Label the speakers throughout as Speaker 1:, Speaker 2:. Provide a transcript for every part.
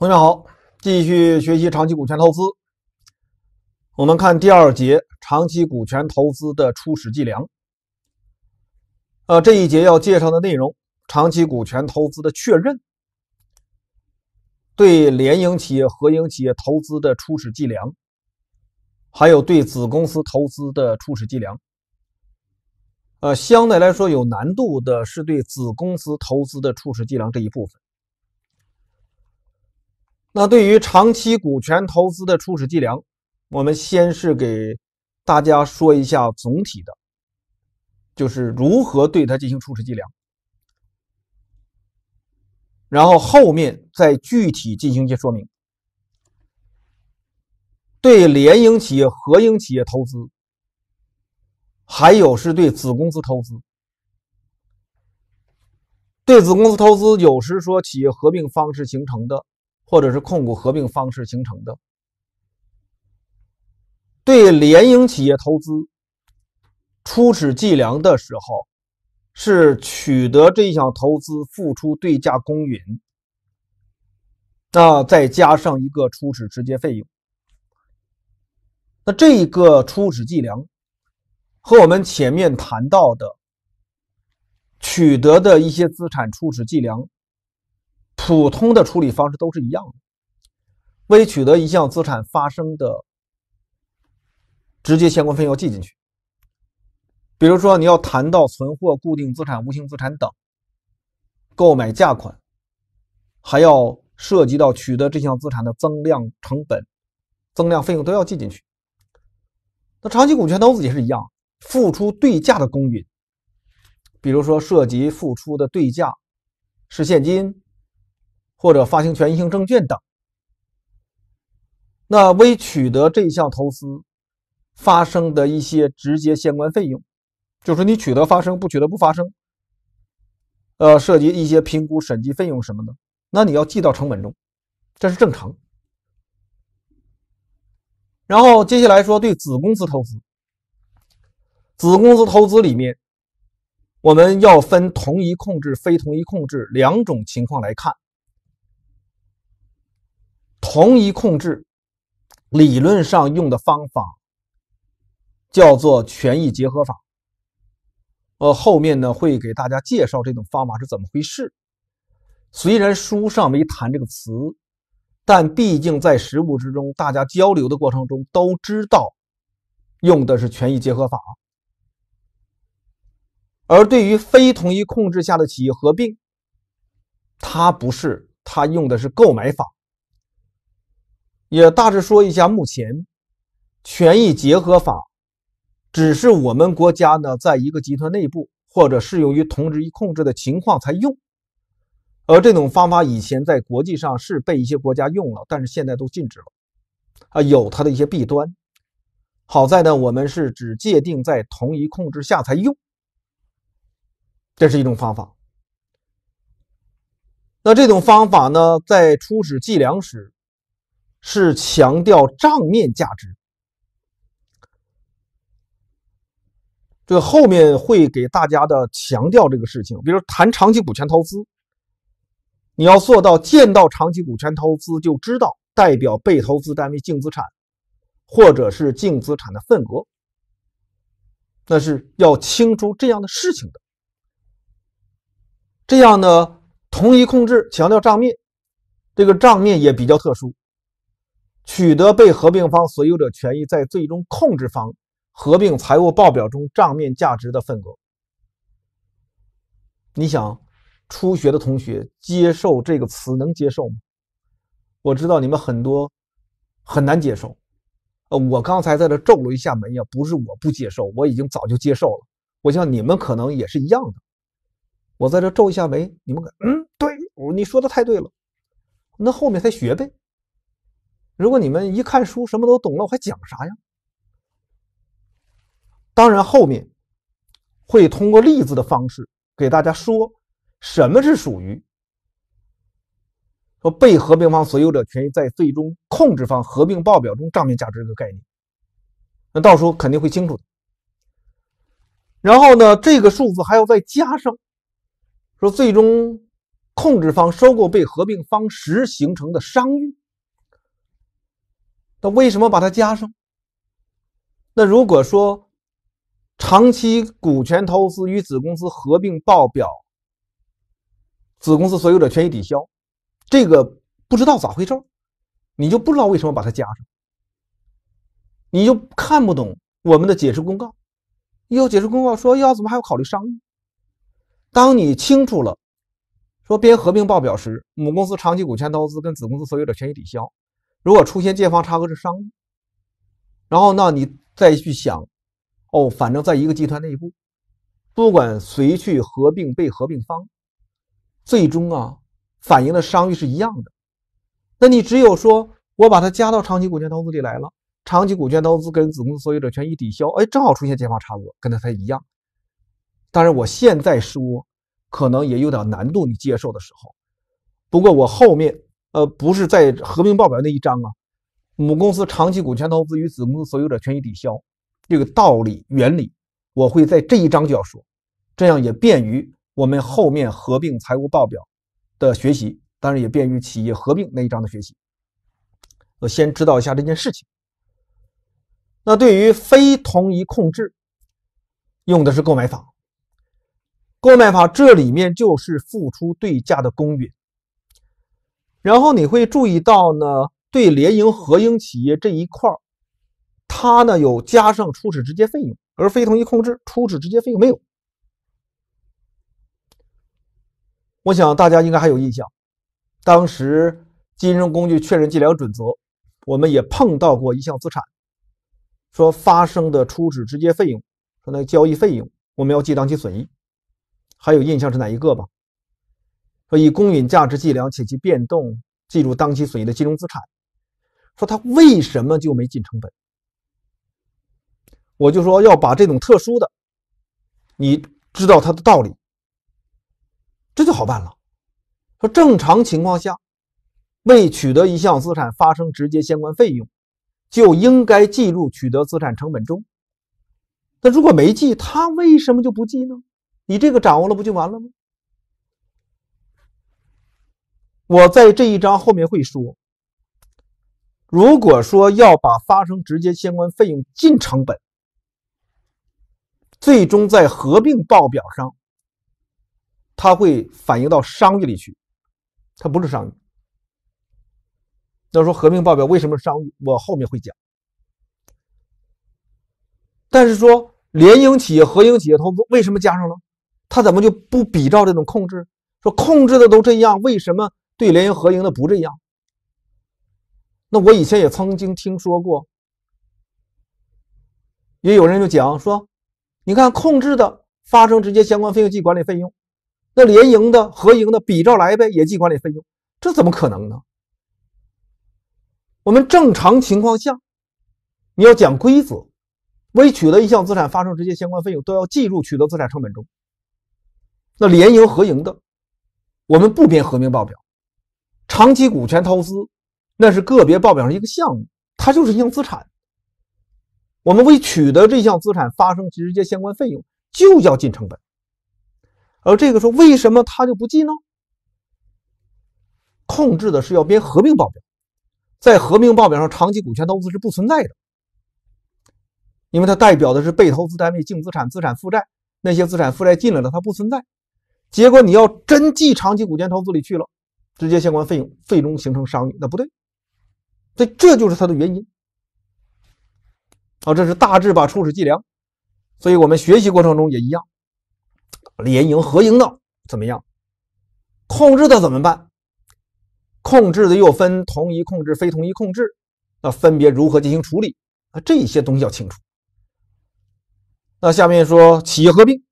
Speaker 1: 同学们好，继续学习长期股权投资。我们看第二节长期股权投资的初始计量。呃，这一节要介绍的内容，长期股权投资的确认，对联营企业、合营企业投资的初始计量，还有对子公司投资的初始计量。呃，相对来说有难度的是对子公司投资的初始计量这一部分。那对于长期股权投资的初始计量，我们先是给大家说一下总体的，就是如何对它进行初始计量，然后后面再具体进行一些说明。对联营企业、合营企业投资，还有是对子公司投资。对子公司投资，有时说企业合并方式形成的。或者是控股合并方式形成的，对联营企业投资初始计量的时候，是取得这项投资付出对价公允，那再加上一个初始直接费用，那这一个初始计量和我们前面谈到的取得的一些资产初始计量。普通的处理方式都是一样的，为取得一项资产发生的直接相关费用记进去。比如说，你要谈到存货、固定资产、无形资产等，购买价款，还要涉及到取得这项资产的增量成本、增量费用都要记进去。那长期股权投资也是一样，付出对价的公允，比如说涉及付出的对价是现金。或者发行权益性证券等，那为取得这项投资发生的一些直接相关费用，就是你取得发生，不取得不发生。呃，涉及一些评估、审计费用什么的，那你要记到成本中，这是正常。然后接下来说对子公司投资，子公司投资里面，我们要分同一控制、非同一控制两种情况来看。同一控制理论上用的方法叫做权益结合法。呃，后面呢会给大家介绍这种方法是怎么回事。虽然书上没谈这个词，但毕竟在实务之中，大家交流的过程中都知道用的是权益结合法。而对于非同一控制下的企业合并，它不是，它用的是购买法。也大致说一下，目前权益结合法只是我们国家呢，在一个集团内部或者适用于同一控制的情况才用，而这种方法以前在国际上是被一些国家用了，但是现在都禁止了，啊，有它的一些弊端。好在呢，我们是只界定在同一控制下才用，这是一种方法。那这种方法呢，在初始计量时。是强调账面价值，这个后面会给大家的强调这个事情。比如谈长期股权投资，你要做到见到长期股权投资就知道代表被投资单位净资产，或者是净资产的份额，那是要清楚这样的事情的。这样的同一控制强调账面，这个账面也比较特殊。取得被合并方所有者权益在最终控制方合并财务报表中账面价值的份额。你想，初学的同学接受这个词能接受吗？我知道你们很多很难接受。呃，我刚才在这皱了一下眉呀，不是我不接受，我已经早就接受了。我想你们可能也是一样的。我在这皱一下眉，你们嗯，对，你说的太对了。那后面再学呗。如果你们一看书什么都懂了，我还讲啥呀？当然，后面会通过例子的方式给大家说什么是属于说被合并方所有者权益在最终控制方合并报表中账面价值这个概念，那到时候肯定会清楚。然后呢，这个数字还要再加上说最终控制方收购被合并方时形成的商誉。那为什么把它加上？那如果说长期股权投资与子公司合并报表、子公司所有者权益抵消，这个不知道咋回事，你就不知道为什么把它加上，你就看不懂我们的解释公告。又解释公告说要怎么还要考虑商誉？当你清楚了，说编合并报表时，母公司长期股权投资跟子公司所有者权益抵消。如果出现借方差额是商誉，然后那你再去想，哦，反正在一个集团内部，不管谁去合并被合并方，最终啊反映的商誉是一样的。那你只有说我把它加到长期股权投资里来了，长期股权投资跟子公司所有者权益抵消，哎，正好出现借方差额，跟它才一样。当然我现在说可能也有点难度，你接受的时候，不过我后面。呃，不是在合并报表那一章啊，母公司长期股权投资与子公司所有者权益抵消，这个道理原理，我会在这一章就要说，这样也便于我们后面合并财务报表的学习，当然也便于企业合并那一章的学习。我先知道一下这件事情。那对于非同一控制，用的是购买法。购买法这里面就是付出对价的公允。然后你会注意到呢，对联营合营企业这一块，它呢有加上初始直接费用，而非同一控制初始直接费用没有。我想大家应该还有印象，当时金融工具确认计量准则，我们也碰到过一项资产，说发生的初始直接费用，说那个交易费用我们要记当期损益，还有印象是哪一个吧？以公允价值计量且其变动计入当期损益的金融资产，说他为什么就没进成本？我就说要把这种特殊的，你知道它的道理，这就好办了。说正常情况下，为取得一项资产发生直接相关费用，就应该计入取得资产成本中。那如果没记，他为什么就不记呢？你这个掌握了不就完了吗？我在这一章后面会说，如果说要把发生直接相关费用进成本，最终在合并报表上，它会反映到商誉里去，它不是商誉。要说合并报表为什么商誉，我后面会讲。但是说联营企业、合营企业投资为什么加上了，它怎么就不比照这种控制？说控制的都这样，为什么？对联营合营的不这样，那我以前也曾经听说过，也有人就讲说，你看控制的发生直接相关费用记管理费用，那联营的合营的比照来呗，也记管理费用，这怎么可能呢？我们正常情况下，你要讲规则，未取得一项资产发生直接相关费用都要计入取得资产成本中。那联营合营的，我们不编合并报表。长期股权投资，那是个别报表上一个项目，它就是一项资产。我们为取得这项资产发生直接相关费用，就叫进成本。而这个说为什么它就不记呢？控制的是要编合并报表，在合并报表上长期股权投资是不存在的，因为它代表的是被投资单位净资产、资产负债那些资产负债进来了，它不存在。结果你要真记长期股权投资里去了。直接相关费用最终形成商誉，那不对，所以这就是它的原因。啊，这是大致把初始计量。所以我们学习过程中也一样，联营、合营的怎么样？控制的怎么办？控制的又分同一控制、非同一控制，那分别如何进行处理？啊，这些东西要清楚。那下面说企业合并。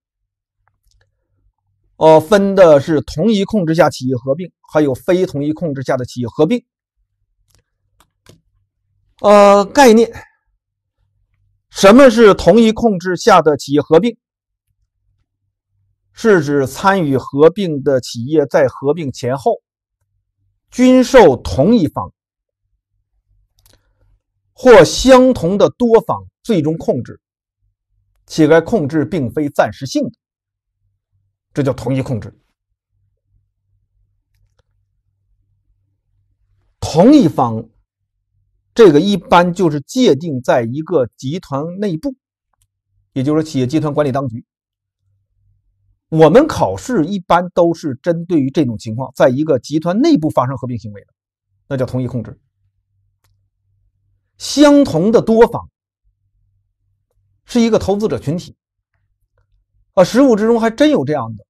Speaker 1: 哦，分的是同一控制下企业合并，还有非同一控制下的企业合并。呃，概念，什么是同一控制下的企业合并？是指参与合并的企业在合并前后均受同一方或相同的多方最终控制，且该控制并非暂时性的。这叫同一控制，同一方，这个一般就是界定在一个集团内部，也就是企业集团管理当局。我们考试一般都是针对于这种情况，在一个集团内部发生合并行为的，那叫同一控制。相同的多方是一个投资者群体。啊，实务之中还真有这样的，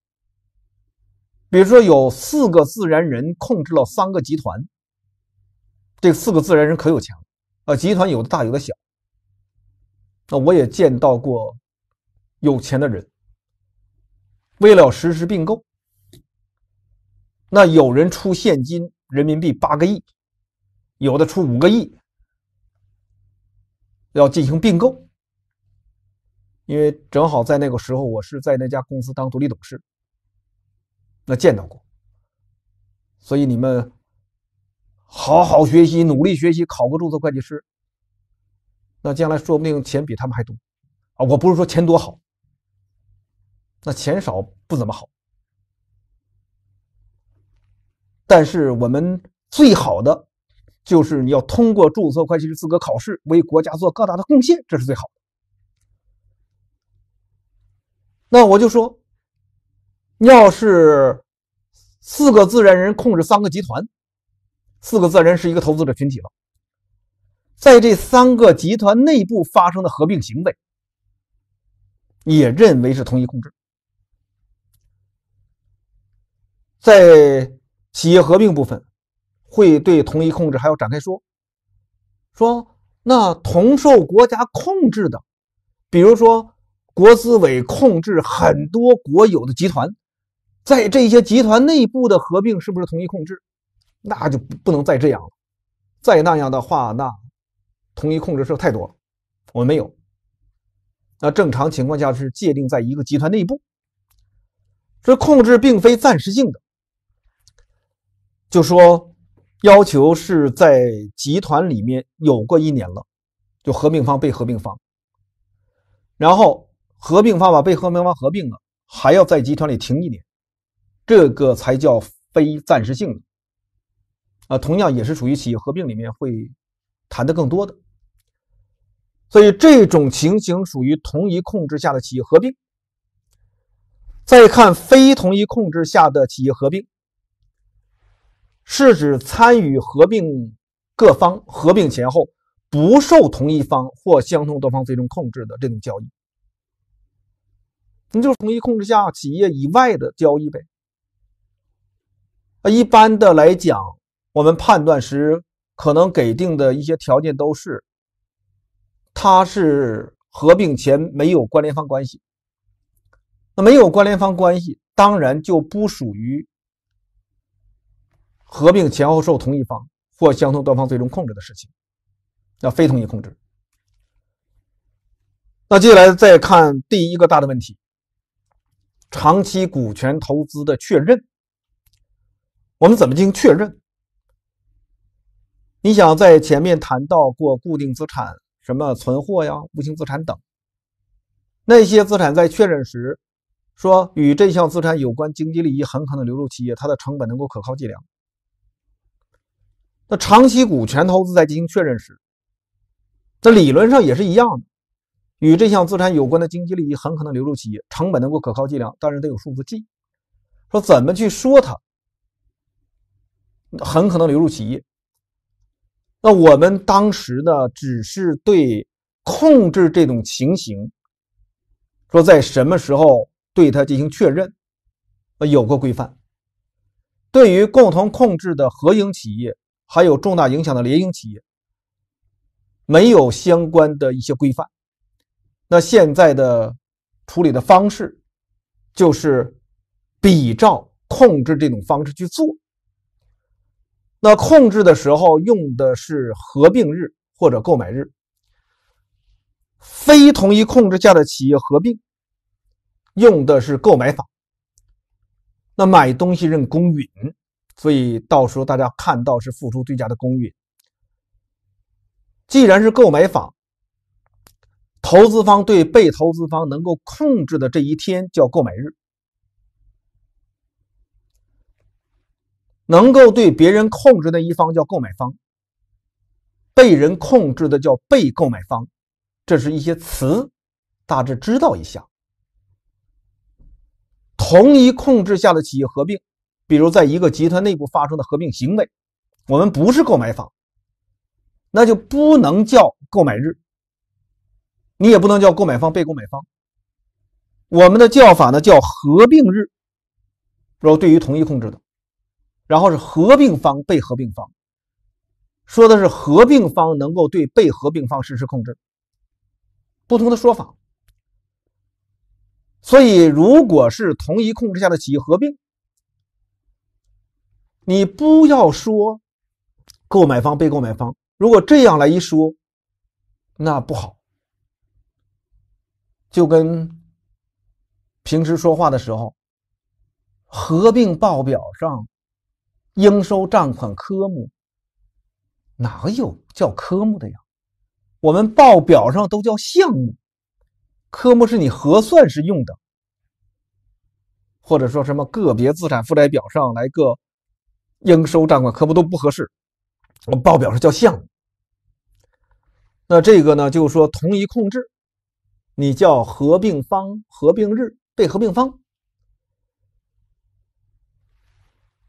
Speaker 1: 比如说有四个自然人控制了三个集团。这四个自然人可有钱了，啊，集团有的大有的小。那我也见到过有钱的人，为了实施并购，那有人出现金人民币八个亿，有的出五个亿，要进行并购。因为正好在那个时候，我是在那家公司当独立董事，那见到过。所以你们好好学习，努力学习，考个注册会计师，那将来说不定钱比他们还多啊！我不是说钱多好，那钱少不怎么好，但是我们最好的就是你要通过注册会计师资格考试，为国家做更大的贡献，这是最好的。那我就说，要是四个自然人控制三个集团，四个自然人是一个投资者群体了。在这三个集团内部发生的合并行为，也认为是同一控制。在企业合并部分，会对同一控制还要展开说。说那同受国家控制的，比如说。国资委控制很多国有的集团，在这些集团内部的合并，是不是同一控制？那就不能再这样了。再那样的话，那同一控制是太多了。我们没有。那正常情况下是界定在一个集团内部，这控制并非暂时性的。就说要求是在集团里面有过一年了，就合并方被合并方，然后。合并方法被合并方合并了，还要在集团里停一年，这个才叫非暂时性的啊。同样也是属于企业合并里面会谈的更多的。所以这种情形属于同一控制下的企业合并。再看非同一控制下的企业合并，是指参与合并各方合并前后不受同一方或相同多方最终控制的这种交易。你就统同一控制下企业以外的交易呗。一般的来讲，我们判断时可能给定的一些条件都是，它是合并前没有关联方关系。那没有关联方关系，当然就不属于合并前后受同一方或相同多方最终控制的事情，那非同一控制。那接下来再看第一个大的问题。长期股权投资的确认，我们怎么进行确认？你想在前面谈到过固定资产、什么存货呀、无形资产等那些资产在确认时，说与这项资产有关经济利益很可能流入企业，它的成本能够可靠计量。那长期股权投资在进行确认时，在理论上也是一样的。与这项资产有关的经济利益很可能流入企业，成本能够可靠计量，但是得有数字记。说怎么去说它，很可能流入企业。那我们当时呢，只是对控制这种情形，说在什么时候对它进行确认，有过规范。对于共同控制的合营企业，还有重大影响的联营企业，没有相关的一些规范。那现在的处理的方式，就是比照控制这种方式去做。那控制的时候用的是合并日或者购买日，非同一控制下的企业合并用的是购买法。那买东西认公允，所以到时候大家看到是付出最佳的公允。既然是购买法。投资方对被投资方能够控制的这一天叫购买日，能够对别人控制的一方叫购买方，被人控制的叫被购买方，这是一些词，大致知道一下。同一控制下的企业合并，比如在一个集团内部发生的合并行为，我们不是购买方，那就不能叫购买日。你也不能叫购买方、被购买方，我们的叫法呢叫合并日，然后对于同一控制的，然后是合并方、被合并方，说的是合并方能够对被合并方实施控制，不同的说法。所以，如果是同一控制下的企业合并，你不要说购买方、被购买方，如果这样来一说，那不好。就跟平时说话的时候，合并报表上应收账款科目哪有叫科目的呀？我们报表上都叫项目，科目是你核算时用的，或者说什么个别资产负债表上来个应收账款科目都不合适，我报表上叫项目。那这个呢，就是说同一控制。你叫合并方合并日，被合并方。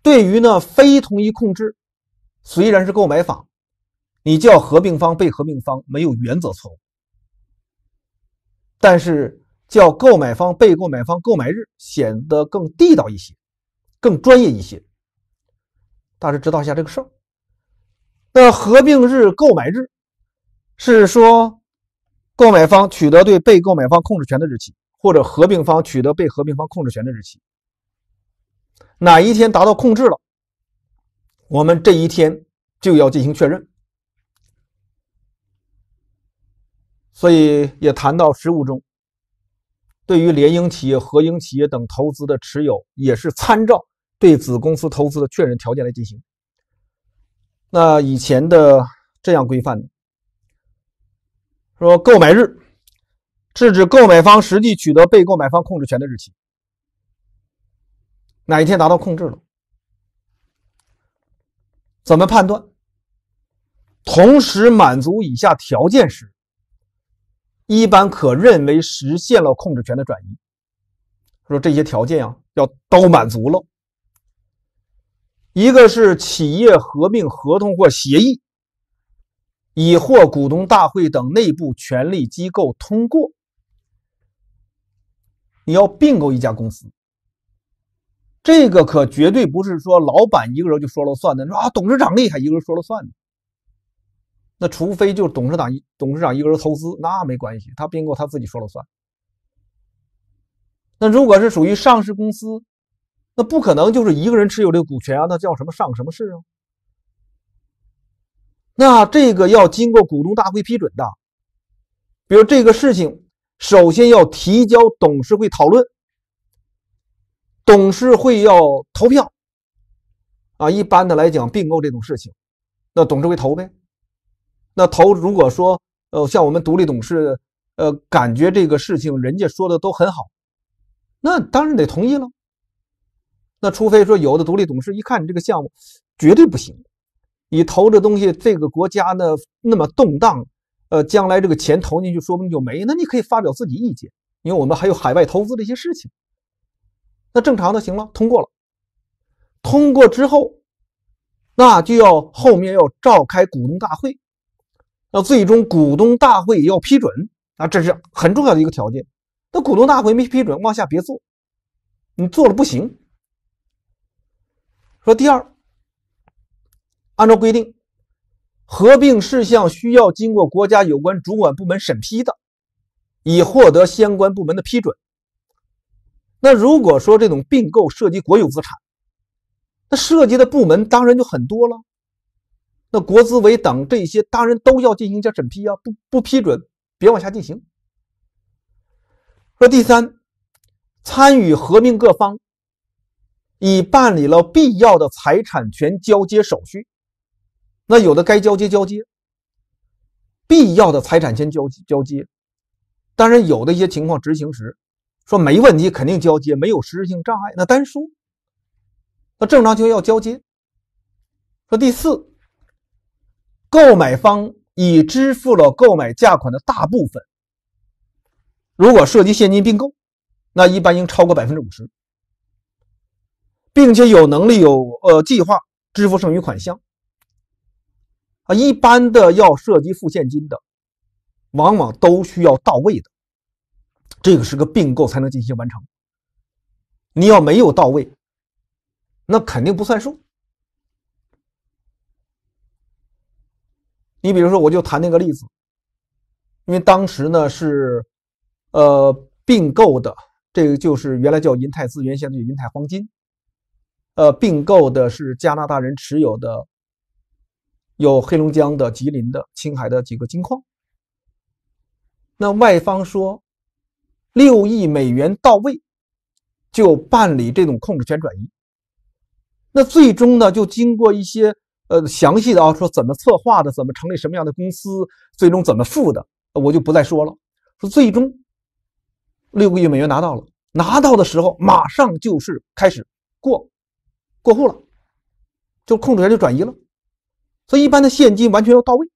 Speaker 1: 对于呢非同一控制，虽然是购买方，你叫合并方被合并方没有原则错误，但是叫购买方被购买方购买日显得更地道一些，更专业一些。大致知道一下这个事儿。那合并日、购买日是说。购买方取得对被购买方控制权的日期，或者合并方取得被合并方控制权的日期，哪一天达到控制了，我们这一天就要进行确认。所以也谈到实务中，对于联营企业、合营企业等投资的持有，也是参照对子公司投资的确认条件来进行。那以前的这样规范呢？说购买日是指购买方实际取得被购买方控制权的日期。哪一天达到控制了？怎么判断？同时满足以下条件时，一般可认为实现了控制权的转移。说这些条件啊，要都满足了。一个是企业合并合同或协议。已获股东大会等内部权力机构通过。你要并购一家公司，这个可绝对不是说老板一个人就说了算的。说啊，董事长厉害，一个人说了算的。那除非就董事长一董事长一个人投资，那没关系，他并购他自己说了算。那如果是属于上市公司，那不可能就是一个人持有这个股权啊，那叫什么上什么市啊？那这个要经过股东大会批准的，比如这个事情，首先要提交董事会讨论，董事会要投票，啊，一般的来讲，并购这种事情，那董事会投呗，那投如果说，呃，像我们独立董事，呃，感觉这个事情人家说的都很好，那当然得同意了，那除非说有的独立董事一看你这个项目绝对不行。你投这东西，这个国家呢那么动荡，呃，将来这个钱投进去，说不定就没。那你可以发表自己意见，因为我们还有海外投资的一些事情。那正常的行了，通过了，通过之后，那就要后面要召开股东大会，那最终股东大会要批准啊，这是很重要的一个条件。那股东大会没批准，往下别做，你做了不行。说第二。按照规定，合并事项需要经过国家有关主管部门审批的，以获得相关部门的批准。那如果说这种并购涉及国有资产，那涉及的部门当然就很多了。那国资委等这些当然都要进行一下审批啊，不不批准，别往下进行。说第三，参与合并各方已办理了必要的财产权交接手续。那有的该交接交接，必要的财产先交交接。当然有的一些情况，执行时说没问题，肯定交接，没有实质性障碍。那单说，那正常情况要交接。说第四，购买方已支付了购买价款的大部分。如果涉及现金并购，那一般应超过百分之五十，并且有能力有呃计划支付剩余款项。啊，一般的要涉及付现金的，往往都需要到位的，这个是个并购才能进行完成。你要没有到位，那肯定不算数。你比如说，我就谈那个例子，因为当时呢是，呃，并购的这个就是原来叫银泰资源，现在叫银泰黄金，呃，并购的是加拿大人持有的。有黑龙江的、吉林的、青海的几个金矿，那外方说六亿美元到位，就办理这种控制权转移。那最终呢，就经过一些呃详细的啊，说怎么策划的，怎么成立什么样的公司，最终怎么付的，我就不再说了。说最终六个亿美元拿到了，拿到的时候马上就是开始过过户了，就控制权就转移了。所以一般的现金完全要到位。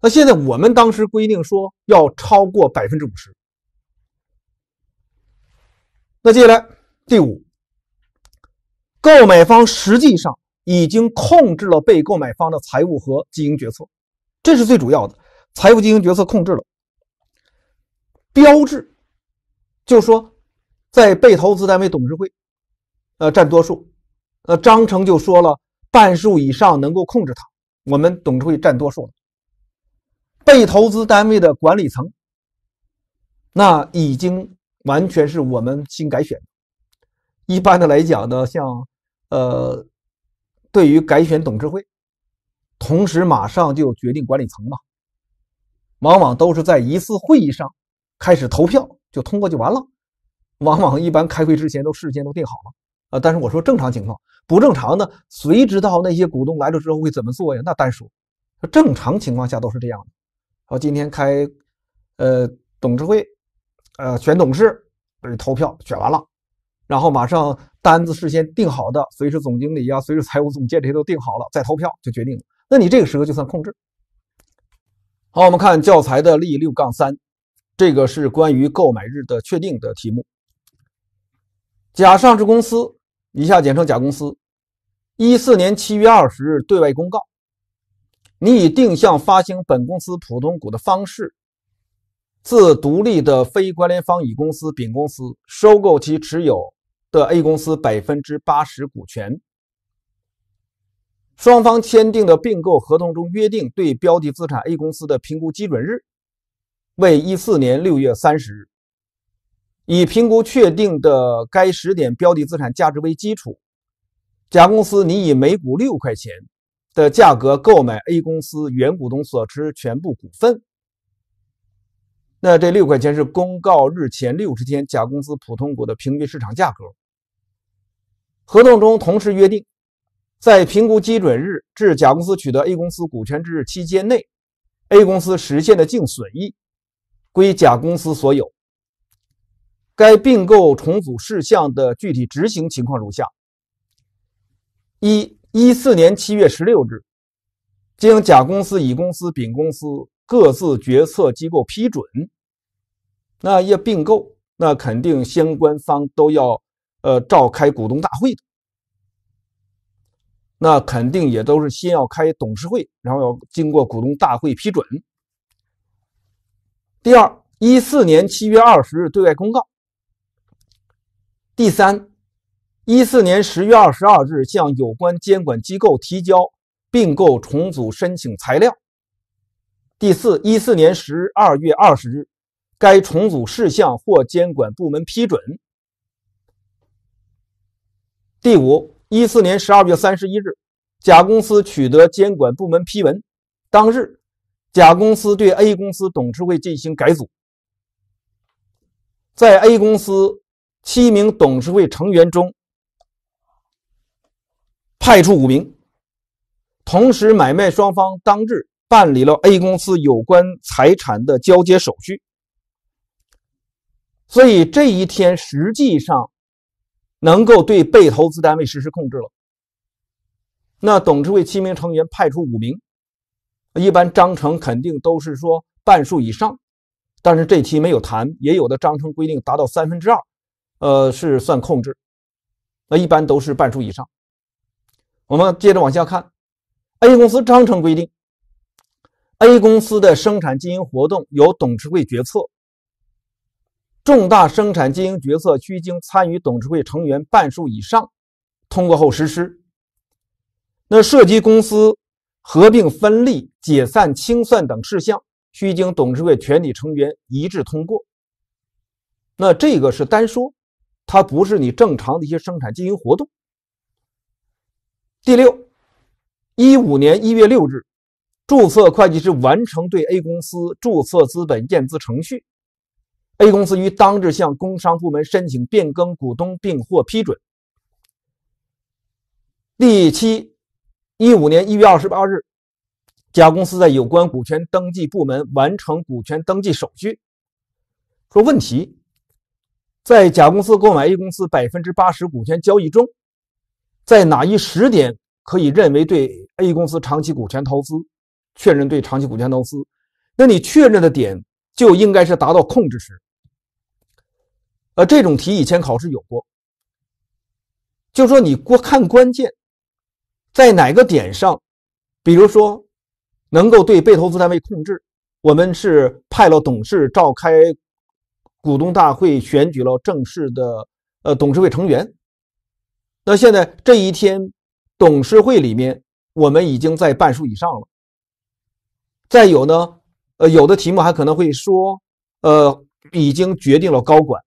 Speaker 1: 那现在我们当时规定说要超过百分之五十。那接下来第五，购买方实际上已经控制了被购买方的财务和经营决策，这是最主要的财务经营决策控制了。标志就是说，在被投资单位董事会，呃，占多数。那章程就说了。半数以上能够控制它，我们董事会占多数了。被投资单位的管理层，那已经完全是我们新改选。一般的来讲呢，像呃，对于改选董事会，同时马上就决定管理层嘛，往往都是在一次会议上开始投票就通过就完了。往往一般开会之前都事先都定好了啊。但是我说正常情况。不正常的，谁知道那些股东来了之后会怎么做呀？那单说，正常情况下都是这样的。好，今天开，呃，董事会，呃，选董事，呃，投票选完了，然后马上单子事先定好的，随时总经理呀，随时财务总监这些都定好了，再投票就决定了。那你这个时候就算控制。好，我们看教材的例六杠三，这个是关于购买日的确定的题目。甲上市公司。以下简称甲公司，一四年七月二十日对外公告，拟以定向发行本公司普通股的方式，自独立的非关联方乙公司、丙公司收购其持有的 A 公司百分之八十股权。双方签订的并购合同中约定，对标的资产 A 公司的评估基准日为一四年六月三十日。以评估确定的该时点标的资产价值为基础，甲公司拟以每股六块钱的价格购买 A 公司原股东所持全部股份。那这六块钱是公告日前六十天甲公司普通股的平均市场价格。合同中同时约定，在评估基准日至甲公司取得 A 公司股权之日期间内，A 公司实现的净损益归甲公司所有。该并购重组事项的具体执行情况如下：一，一四年七月十六日，经甲公司、乙公司、丙公司各自决策机构批准，那要并购，那肯定相关方都要呃召开股东大会的，那肯定也都是先要开董事会，然后要经过股东大会批准。第二，一四年七月二十日对外公告。第三，一四年十月二十二日向有关监管机构提交并购重组申请材料。第四，一四年十二月二十日，该重组事项获监管部门批准。第五，一四年十二月三十一日，甲公司取得监管部门批文，当日，甲公司对 A 公司董事会进行改组，在 A 公司。七名董事会成员中，派出五名。同时，买卖双方当日办理了 A 公司有关财产的交接手续，所以这一天实际上能够对被投资单位实施控制了。那董事会七名成员派出五名，一般章程肯定都是说半数以上，但是这期没有谈，也有的章程规定达到三分之二。呃，是算控制，那一般都是半数以上。我们接着往下看，A 公司章程规定，A 公司的生产经营活动由董事会决策，重大生产经营决策需经参与董事会成员半数以上通过后实施。那涉及公司合并、分立、解散、清算等事项，需经董事会全体成员一致通过。那这个是单说。它不是你正常的一些生产经营活动。第六，一五年一月六日，注册会计师完成对 A 公司注册资本验资程序，A 公司于当日向工商部门申请变更股东并获批准。第七，一五年一月二十八日，甲公司在有关股权登记部门完成股权登记手续。说问题。在甲公司购买 A 公司百分之八十股权交易中，在哪一时点可以认为对 A 公司长期股权投资确认对长期股权投资？那你确认的点就应该是达到控制时。呃，这种题以前考试有过，就说你过看关键在哪个点上，比如说能够对被投资单位控制，我们是派了董事召开。股东大会选举了正式的呃董事会成员，那现在这一天董事会里面我们已经在半数以上了。再有呢，呃，有的题目还可能会说，呃，已经决定了高管。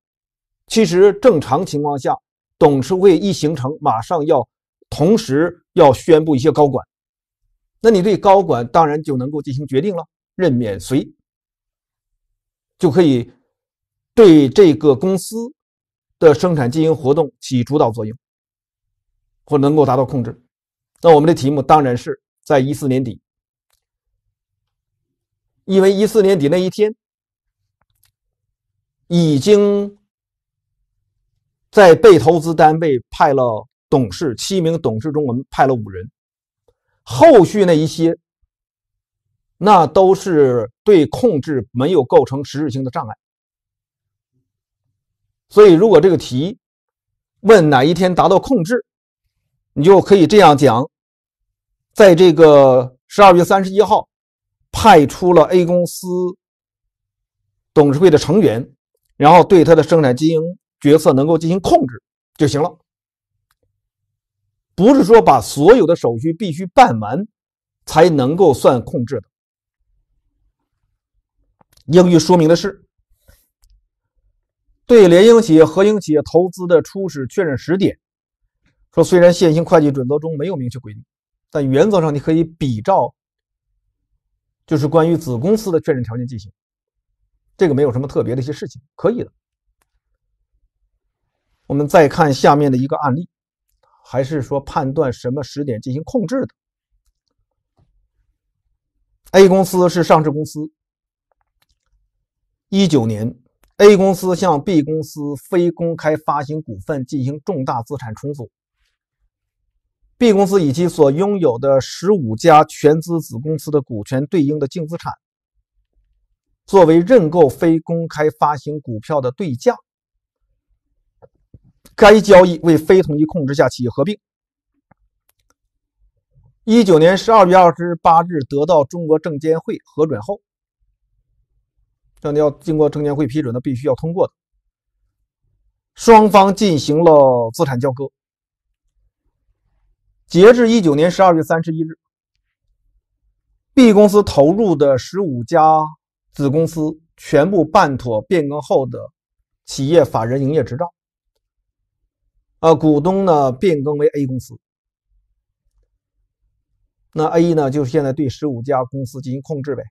Speaker 1: 其实正常情况下，董事会一形成，马上要同时要宣布一些高管，那你对高管当然就能够进行决定了，任免随就可以。对这个公司的生产经营活动起主导作用，或能够达到控制，那我们的题目当然是在一四年底，因为一四年底那一天已经在被投资单位派了董事，七名董事中我们派了五人，后续那一些，那都是对控制没有构成实质性的障碍。所以，如果这个题问哪一天达到控制，你就可以这样讲：在这个十二月三十一号，派出了 A 公司董事会的成员，然后对他的生产经营决策能够进行控制就行了，不是说把所有的手续必须办完才能够算控制的。英语说明的是。对联营企业、合营企业投资的初始确认时点，说虽然现行会计准则中没有明确规定，但原则上你可以比照，就是关于子公司的确认条件进行，这个没有什么特别的一些事情，可以的。我们再看下面的一个案例，还是说判断什么时点进行控制的。A 公司是上市公司，一九年。A 公司向 B 公司非公开发行股份进行重大资产重组，B 公司以其所拥有的十五家全资子公司的股权对应的净资产作为认购非公开发行股票的对价，该交易为非同一控制下企业合并。一九年十二月二十八日得到中国证监会核准后。这你要经过证监会批准的，必须要通过的。双方进行了资产交割。截至一九年十二月三十一日，B 公司投入的十五家子公司全部办妥变更后的企业法人营业执照。呃，股东呢变更为 A 公司。那 A 呢，就是现在对十五家公司进行控制呗。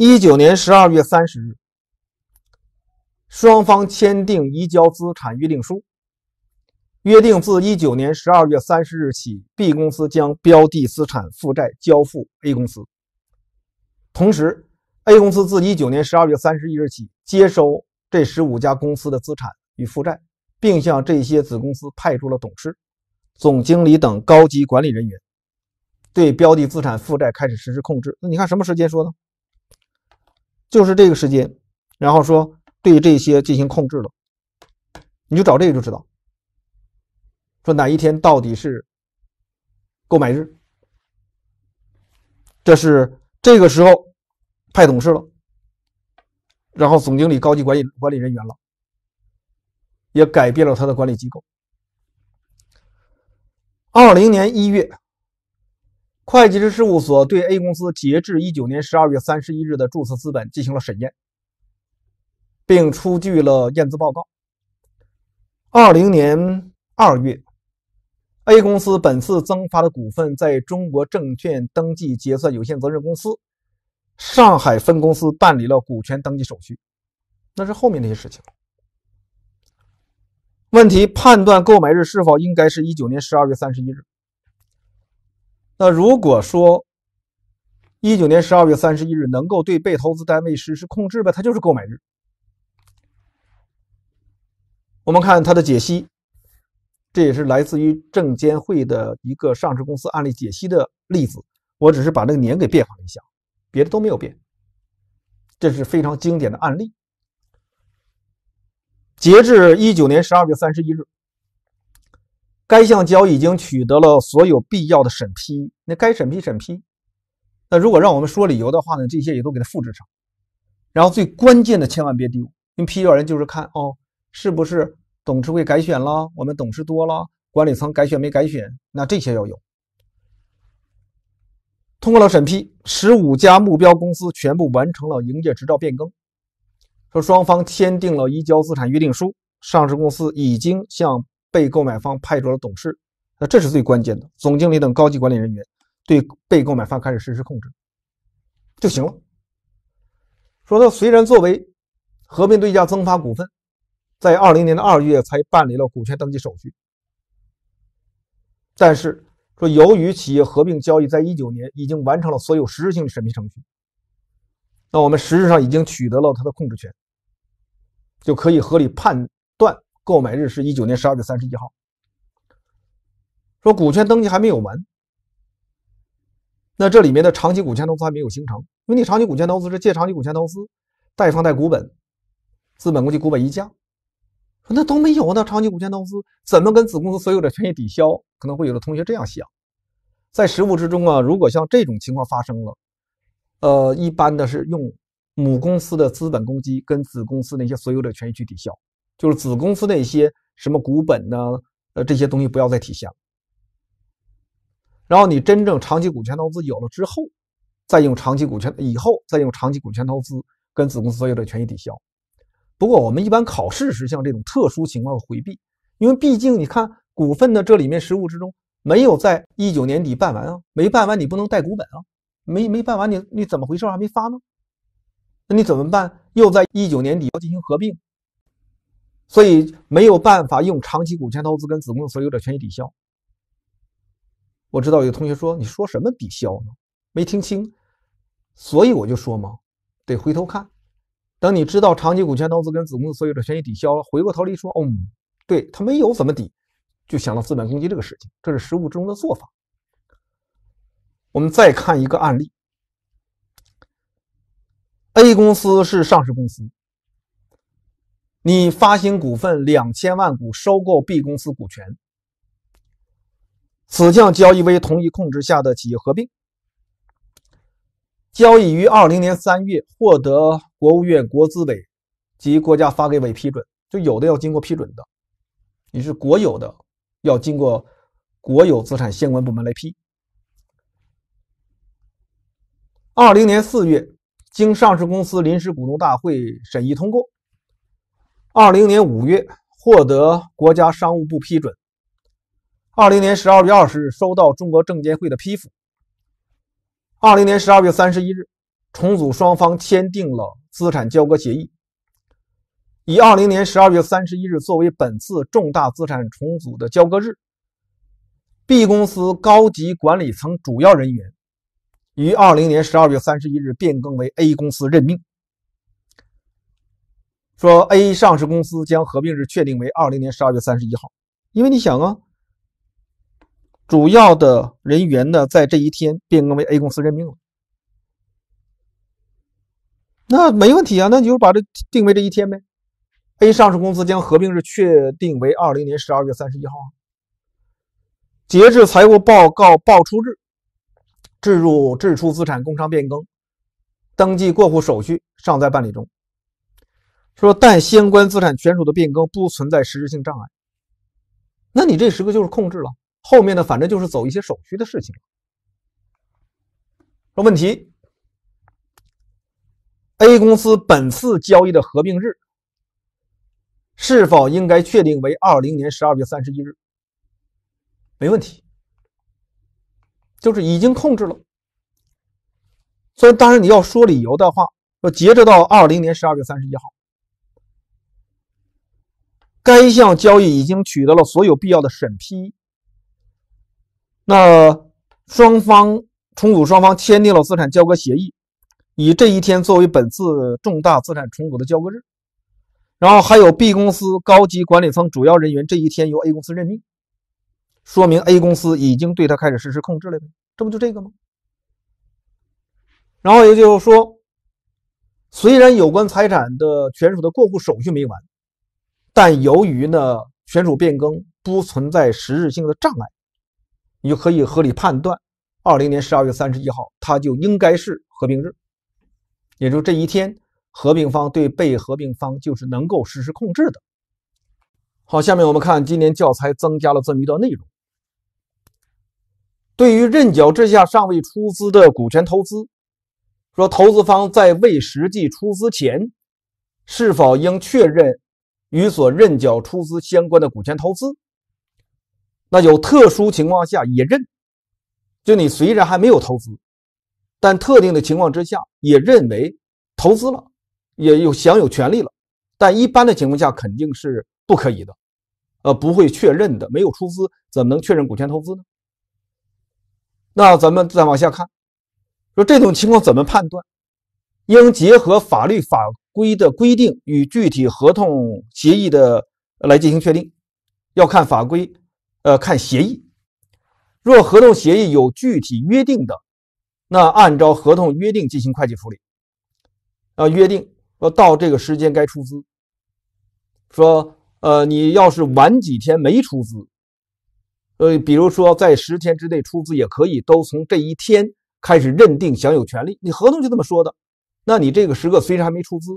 Speaker 1: 一九年十二月三十日，双方签订移交资产约定书，约定自一九年十二月三十日起，B 公司将标的资产负债交付 A 公司。同时，A 公司自一九年十二月三十一日起接收这十五家公司的资产与负债，并向这些子公司派驻了董事、总经理等高级管理人员，对标的资产负债开始实施控制。那你看什么时间说的？就是这个时间，然后说对这些进行控制了，你就找这个就知道。说哪一天到底是购买日，这是这个时候派董事了，然后总经理、高级管理管理人员了，也改变了他的管理机构。二零年一月。会计师事务所对 A 公司截至一九年十二月三十一日的注册资本进行了审验，并出具了验资报告。二零年二月，A 公司本次增发的股份在中国证券登记结算有限责任公司上海分公司办理了股权登记手续。那是后面那些事情。问题：判断购买日是否应该是一九年十二月三十一日？那如果说，一九年十二月三十一日能够对被投资单位实施控制呗，它就是购买日。我们看它的解析，这也是来自于证监会的一个上市公司案例解析的例子。我只是把这个年给变化了一下，别的都没有变。这是非常经典的案例。截至一九年十二月三十一日。该项交易已经取得了所有必要的审批，那该审批审批。那如果让我们说理由的话呢，这些也都给它复制上。然后最关键的千万别丢，因为批卷人就是看哦，是不是董事会改选了？我们董事多了，管理层改选没改选？那这些要有。通过了审批，十五家目标公司全部完成了营业执照变更，说双方签订了移交资产约定书，上市公司已经向。被购买方派出了董事，那这是最关键的。总经理等高级管理人员对被购买方开始实施控制就行了。说他虽然作为合并对价增发股份，在二零年的二月才办理了股权登记手续，但是说由于企业合并交易在一九年已经完成了所有实质性的审批程序，那我们实质上已经取得了它的控制权，就可以合理判。购买日是一九年十二月三十一号，说股权登记还没有完，那这里面的长期股权投资还没有形成，因为你长期股权投资是借长期股权投资，贷方贷股本，资本公积股本溢价，那都没有呢，长期股权投资怎么跟子公司所有者权益抵消？可能会有的同学这样想，在实务之中啊，如果像这种情况发生了，呃，一般的是用母公司的资本公积跟子公司那些所有者权益去抵消。就是子公司那些什么股本呢？呃，这些东西不要再体现了。然后你真正长期股权投资有了之后，再用长期股权以后再用长期股权投资跟子公司所有的权益抵消。不过我们一般考试时像这种特殊情况回避，因为毕竟你看股份的这里面实物之中没有在一九年底办完啊，没办完你不能带股本啊，没没办完你你怎么回事还没发呢？那你怎么办？又在一九年底要进行合并。所以没有办法用长期股权投资跟子公司所有者权益抵消。我知道有同学说你说什么抵消呢？没听清。所以我就说嘛，得回头看。等你知道长期股权投资跟子公司所有者权益抵消了，回过头来说，嗯，对，他没有怎么抵，就想到资本公积这个事情，这是实务中的做法。我们再看一个案例，A 公司是上市公司。你发行股份两千万股收购 B 公司股权，此项交易为同一控制下的企业合并。交易于二零年三月获得国务院国资委及国家发改委批准，就有的要经过批准的，你是国有的，要经过国有资产相关部门来批。二零年四月，经上市公司临时股东大会审议通过。二零年五月获得国家商务部批准，二零年十二月二十日收到中国证监会的批复，二零年十二月三十一日，重组双方签订了资产交割协议，以二零年十二月三十一日作为本次重大资产重组的交割日，B 公司高级管理层主要人员于二零年十二月三十一日变更为 A 公司任命。说 A 上市公司将合并日确定为二零年十二月三十一号，因为你想啊，主要的人员呢在这一天变更为 A 公司任命了，那没问题啊，那你就把这定为这一天呗。A 上市公司将合并日确定为二零年十二月三十一号。截至财务报告报出日，置入置出资产工商变更登记过户手续尚在办理中。说，但相关资产权属的变更不存在实质性障碍。那你这十个就是控制了，后面的反正就是走一些手续的事情说问题，A 公司本次交易的合并日是否应该确定为二零年十二月三十一日？没问题，就是已经控制了。所以，当然你要说理由的话，说截止到二零年十二月三十一号。该项交易已经取得了所有必要的审批，那双方重组双方签订了资产交割协议，以这一天作为本次重大资产重组的交割日，然后还有 B 公司高级管理层主要人员这一天由 A 公司任命，说明 A 公司已经对他开始实施控制了，这不就这个吗？然后也就是说，虽然有关财产的权属的过户手续没完。但由于呢，权属变更不存在实质性的障碍，你就可以合理判断，二零年十二月三十一号，它就应该是合并日，也就这一天，合并方对被合并方就是能够实施控制的。好，下面我们看今年教材增加了这么一段内容：对于认缴之下尚未出资的股权投资，说投资方在未实际出资前，是否应确认？与所认缴出资相关的股权投资，那有特殊情况下也认，就你虽然还没有投资，但特定的情况之下也认为投资了，也有享有权利了。但一般的情况下肯定是不可以的，呃，不会确认的。没有出资怎么能确认股权投资呢？那咱们再往下看，说这种情况怎么判断，应结合法律法。规的规定与具体合同协议的来进行确定，要看法规，呃，看协议。若合同协议有具体约定的，那按照合同约定进行会计处理。啊，约定，呃，到这个时间该出资，说，呃，你要是晚几天没出资，呃，比如说在十天之内出资也可以，都从这一天开始认定享有权利。你合同就这么说的。那你这个十个虽然还没出资，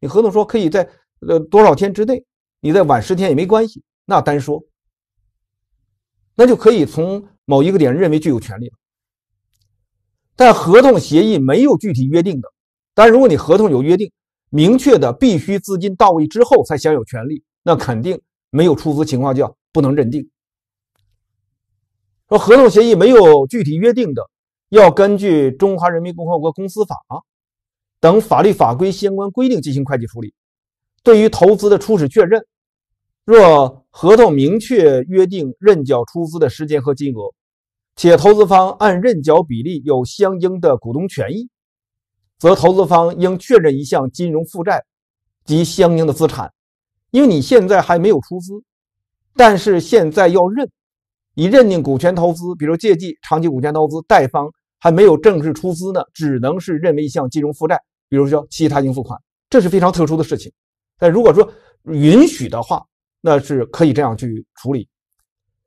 Speaker 1: 你合同说可以在呃多少天之内，你在晚十天也没关系。那单说，那就可以从某一个点认为具有权利了。但合同协议没有具体约定的，但如果你合同有约定，明确的必须资金到位之后才享有权利，那肯定没有出资情况下不能认定。说合同协议没有具体约定的，要根据《中华人民共和国公司法》。等法律法规相关规定进行会计处理。对于投资的初始确认，若合同明确约定认缴出资的时间和金额，且投资方按认缴比例有相应的股东权益，则投资方应确认一项金融负债及相应的资产。因为你现在还没有出资，但是现在要认，以认定股权投资，比如借记长期股权投资贷方。还没有正式出资呢，只能是认为一项金融负债，比如说其他应付款，这是非常特殊的事情。但如果说允许的话，那是可以这样去处理。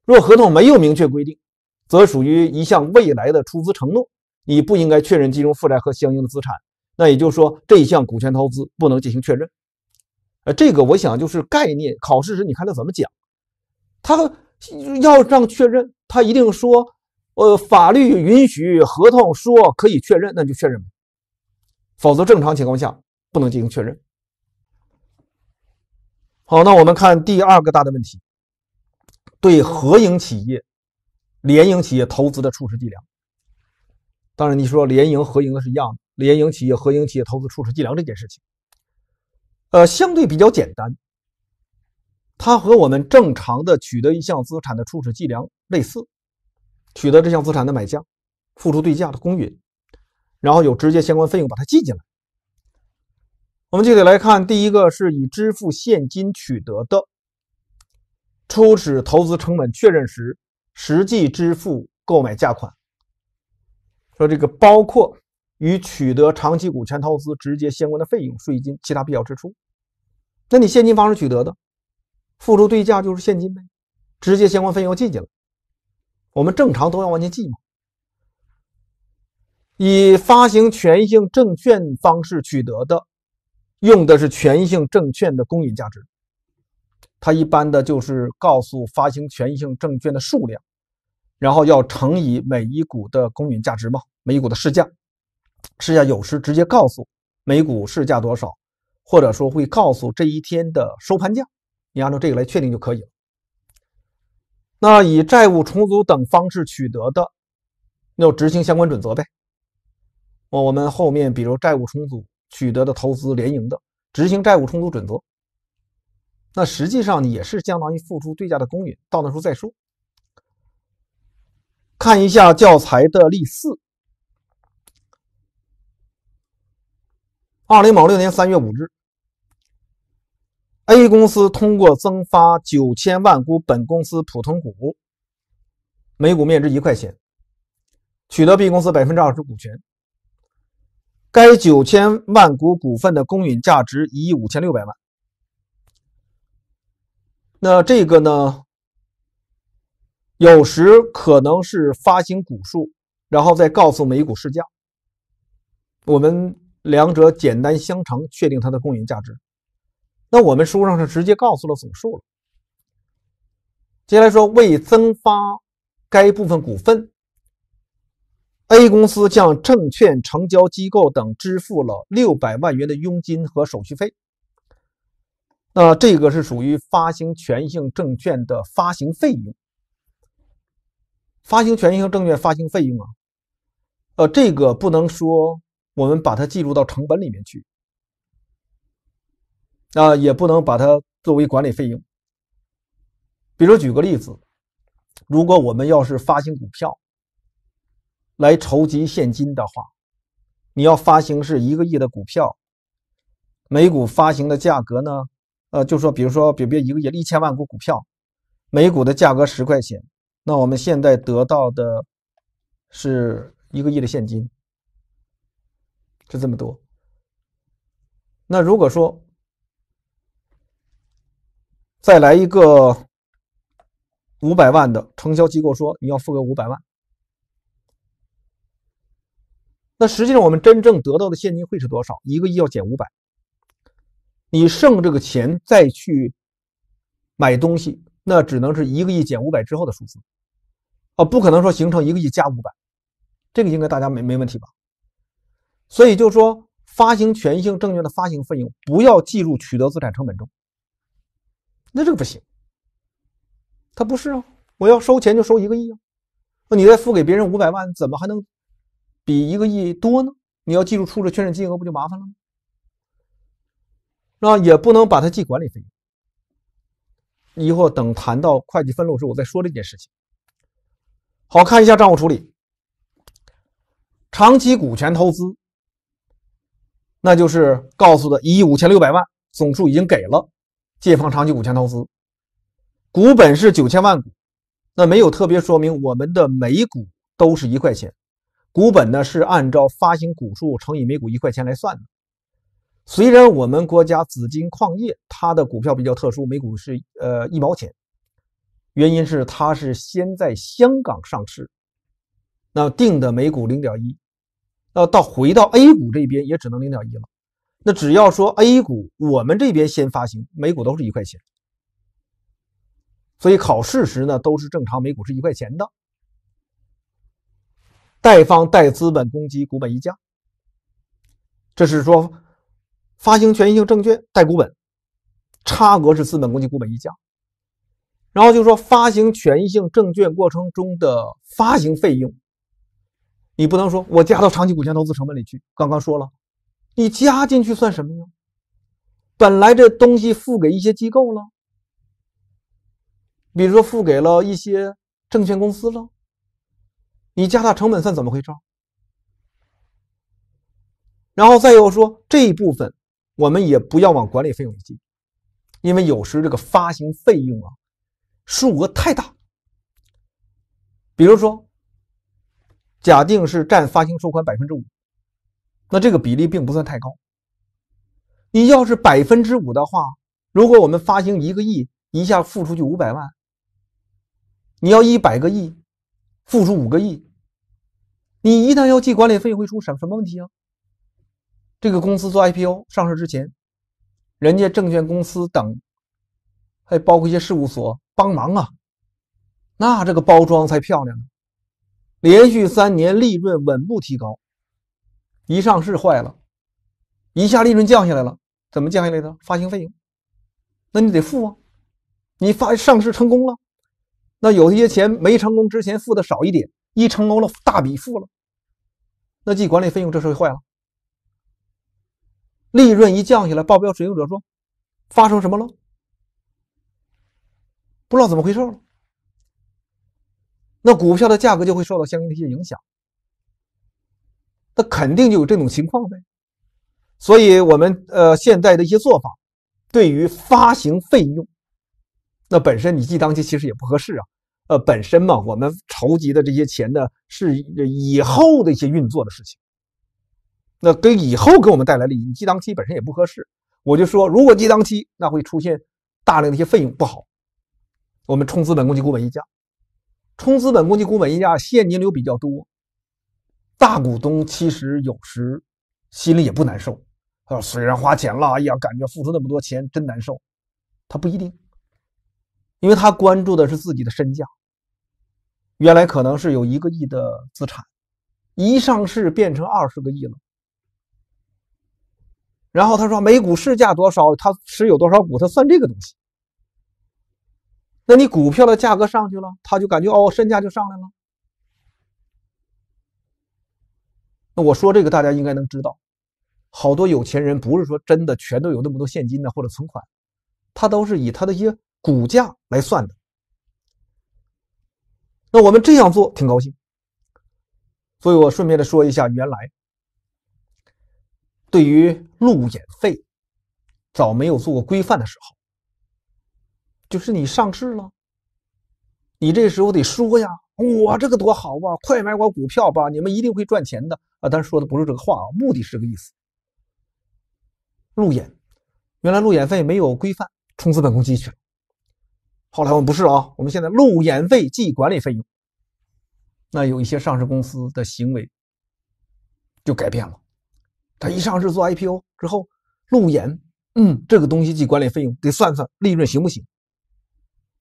Speaker 1: 若合同没有明确规定，则属于一项未来的出资承诺，你不应该确认金融负债和相应的资产。那也就是说，这一项股权投资不能进行确认。呃，这个我想就是概念考试时，你看他怎么讲，他要让确认，他一定说。呃，法律允许合同说可以确认，那就确认呗。否则，正常情况下不能进行确认。好，那我们看第二个大的问题：对合营企业、联营企业投资的初始计量。当然，你说联营、合营的是一样的，联营企业、合营企业投资初始计量这件事情，呃，相对比较简单，它和我们正常的取得一项资产的初始计量类似。取得这项资产的买价，付出对价的公允，然后有直接相关费用把它记进来。我们具体来看，第一个是以支付现金取得的，初始投资成本确认时，实际支付购买价款。说这个包括与取得长期股权投资直接相关的费用、税金、其他必要支出。那你现金方式取得的，付出对价就是现金呗，直接相关费用记进来。我们正常都要往前记嘛。以发行权益性证券方式取得的，用的是权益性证券的公允价值。它一般的就是告诉发行权益性证券的数量，然后要乘以每一股的公允价值嘛，每一股的市价。市价有时直接告诉每股市价多少，或者说会告诉这一天的收盘价，你按照这个来确定就可以了。那以债务重组等方式取得的，要执行相关准则呗。我我们后面比如债务重组取得的投资联营的，执行债务重组准则。那实际上也是相当于付出对价的公允，到那时候再说。看一下教材的例四。二零某六年三月五日。A 公司通过增发九千万股本公司普通股，每股面值一块钱，取得 B 公司百分之二十股权。该九千万股股份的公允价值一亿五千六百万。那这个呢，有时可能是发行股数，然后再告诉每股市价，我们两者简单相乘，确定它的公允价值。那我们书上是直接告诉了总数了。接下来说为增发该部分股份，A 公司向证券成交机构等支付了六百万元的佣金和手续费。那这个是属于发行权性证券的发行费用。发行权性证券发行费用啊，呃，这个不能说我们把它计入到成本里面去。啊，也不能把它作为管理费用。比如举个例子，如果我们要是发行股票来筹集现金的话，你要发行是一个亿的股票，每股发行的价格呢？呃，就说比如说，比如说一个亿一千万股股票，每股的价格十块钱，那我们现在得到的是一个亿的现金，就这么多。那如果说，再来一个五百万的承销机构说你要付个五百万，那实际上我们真正得到的现金会是多少？一个亿要减五百，你剩这个钱再去买东西，那只能是一个亿减五百之后的数字，啊，不可能说形成一个亿加五百，这个应该大家没没问题吧？所以就是说，发行权性证券的发行费用不要计入取得资产成本中。那这个不行，他不是啊！我要收钱就收一个亿啊！那你再付给别人五百万，怎么还能比一个亿多呢？你要记住，出了确认金额不就麻烦了吗？那也不能把它记管理费。以后等谈到会计分录时，我再说这件事情。好看一下账户处理，长期股权投资，那就是告诉的一亿五千六百万总数已经给了。借方长期股权投资，股本是九千万股，那没有特别说明，我们的每股都是一块钱，股本呢是按照发行股数乘以每股一块钱来算的。虽然我们国家紫金矿业它的股票比较特殊，每股是呃一毛钱，原因是它是先在香港上市，那定的每股零点一，那到回到 A 股这边也只能零点一了。那只要说 A 股，我们这边先发行，每股都是一块钱，所以考试时呢都是正常，每股是一块钱的。贷方贷资本公积股本溢价，这是说发行权益性证券贷股本，差额是资本公积股本溢价。然后就是说发行权益性证券过程中的发行费用，你不能说我加到长期股权投资成本里去，刚刚说了。你加进去算什么呀？本来这东西付给一些机构了，比如说付给了一些证券公司了，你加大成本算怎么回事？然后再又说这一部分我们也不要往管理费用里进，因为有时这个发行费用啊数额太大，比如说假定是占发行收款百分之五。那这个比例并不算太高。你要是百分之五的话，如果我们发行一个亿，一下付出去五百万。你要一百个亿，付出五个亿，你一旦要记管理费，会出什什么问题啊？这个公司做 IPO 上市之前，人家证券公司等，还包括一些事务所帮忙啊，那这个包装才漂亮呢。连续三年利润稳步提高。一上市坏了，一下利润降下来了，怎么降下来的？发行费用，那你得付啊。你发上市成功了，那有一些钱没成功之前付的少一点，一成功了大笔付了，那即管理费用，这事候坏了，利润一降下来，报表使用者说发生什么了？不知道怎么回事了，那股票的价格就会受到相应的一些影响。那肯定就有这种情况呗，所以我们呃现在的一些做法，对于发行费用，那本身你记当期其实也不合适啊。呃，本身嘛，我们筹集的这些钱呢，是以后的一些运作的事情，那给以后给我们带来的你记当期本身也不合适。我就说，如果记当期，那会出现大量的一些费用不好，我们冲资本公积股本溢价，冲资本公积股本溢价现金流比较多。大股东其实有时心里也不难受，他虽然花钱了，哎呀，感觉付出那么多钱真难受。他不一定，因为他关注的是自己的身价。原来可能是有一个亿的资产，一上市变成二十个亿了。然后他说每股市价多少，他持有多少股，他算这个东西。那你股票的价格上去了，他就感觉哦，身价就上来了。我说这个大家应该能知道，好多有钱人不是说真的全都有那么多现金呢或者存款，他都是以他的一些股价来算的。那我们这样做挺高兴，所以我顺便的说一下，原来对于路演费早没有做过规范的时候，就是你上市了，你这时候得说呀。我这个多好啊！快买我股票吧，你们一定会赚钱的啊！但是说的不是这个话啊，目的是这个意思。路演，原来路演费没有规范，冲资本公积去了。后来我们不是啊，我们现在路演费计管理费用。那有一些上市公司的行为就改变了，他一上市做 IPO 之后，路演，嗯，这个东西计管理费用，得算算利润行不行？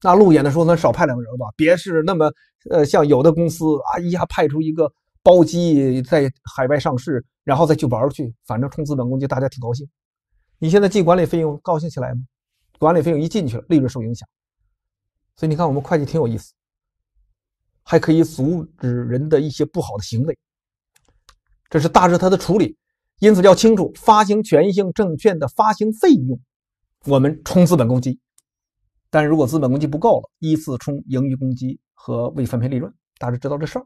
Speaker 1: 那路演的时候，咱少派两个人吧，别是那么。呃，像有的公司啊，一下派出一个包机在海外上市，然后再去玩去，反正冲资本公积，大家挺高兴。你现在记管理费用，高兴起来吗？管理费用一进去了，利润受影响。所以你看，我们会计挺有意思，还可以阻止人的一些不好的行为。这是大致它的处理。因此要清楚，发行权益性证券的发行费用，我们冲资本公积。但如果资本公积不够了，依次冲盈余公积。和未分配利润，大家知道这事儿。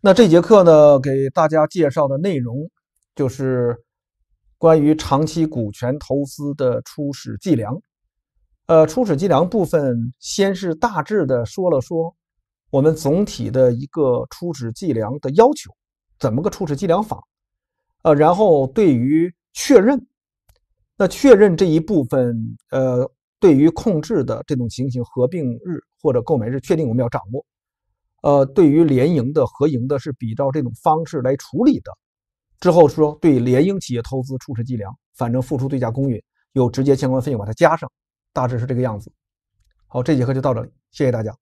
Speaker 1: 那这节课呢，给大家介绍的内容就是关于长期股权投资的初始计量。呃，初始计量部分，先是大致的说了说我们总体的一个初始计量的要求，怎么个初始计量法。呃，然后对于确认，那确认这一部分，呃。对于控制的这种情形，合并日或者购买日确定我们要掌握。呃，对于联营的合营的，是比照这种方式来处理的。之后说对联营企业投资初始计量，反正付出对价公允，有直接相关费用把它加上，大致是这个样子。好，这节课就到这里，谢谢大家。